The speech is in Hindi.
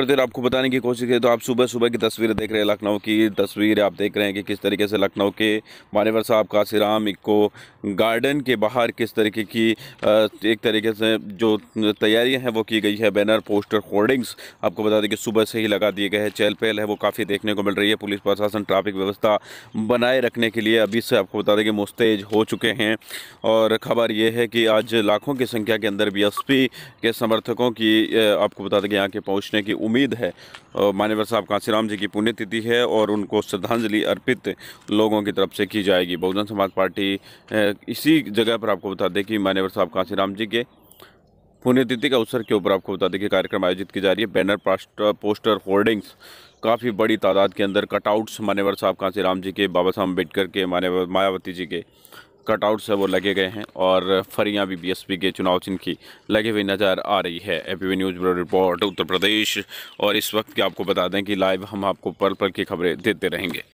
और देर आपको बताने की कोशिश की तो आप सुबह सुबह की तस्वीरें देख रहे हैं लखनऊ की तस्वीर आप देख रहे हैं कि किस तरीके से लखनऊ के मानेवर साहब कासिराम इको गार्डन के बाहर किस तरीके की एक तरीके से जो तैयारियां हैं वो की गई है बैनर पोस्टर होर्डिंग्स आपको बता दें कि सुबह से ही लगा दिए गए हैं चहल पहल है वो काफ़ी देखने को मिल रही है पुलिस प्रशासन ट्राफिक व्यवस्था बनाए रखने के लिए अभी से आपको बता दें कि मुस्तैज हो चुके हैं और ख़बर ये है कि आज लाखों की संख्या के अंदर बी के समर्थकों की आपको बता दें कि यहाँ के पहुँचने की उम्मीद है मान्यवर साहब कांसीराम जी की पुण्यतिथि है और उनको श्रद्धांजलि अर्पित लोगों की तरफ से की जाएगी बहुजन समाज पार्टी इसी जगह पर आपको बता दें कि मान्यवर साहब कांसीराम जी के पुण्यतिथि के अवसर के ऊपर आपको बता दें कि कार्यक्रम आयोजित की जा रही है बैनर पोस्टर होर्डिंग्स काफ़ी बड़ी तादाद के अंदर कटआउट्स मान्यवर साहब कांसीराम जी के बाबा साहब अम्बेडकर के मान्यवर मायावती जी के कटआउट्स है वो लगे गए हैं और फरियाँ भी बीएसपी के चुनाव चिन्ह की लगी हुई नज़र आ रही है APV news bureau report Uttar Pradesh और इस वक्त की आपको बता दें कि लाइव हम आपको पल पल की खबरें देते रहेंगे